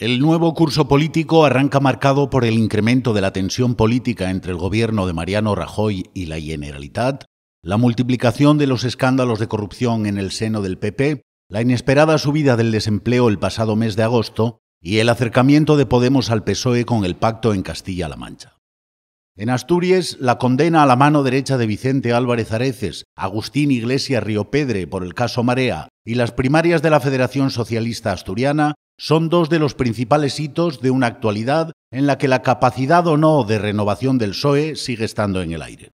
El nuevo curso político arranca marcado por el incremento de la tensión política entre el gobierno de Mariano Rajoy y la Generalitat, la multiplicación de los escándalos de corrupción en el seno del PP, la inesperada subida del desempleo el pasado mes de agosto y el acercamiento de Podemos al PSOE con el pacto en Castilla-La Mancha. En Asturias, la condena a la mano derecha de Vicente Álvarez Areces, Agustín Iglesias Pedre por el caso Marea y las primarias de la Federación Socialista Asturiana son dos de los principales hitos de una actualidad en la que la capacidad o no de renovación del PSOE sigue estando en el aire.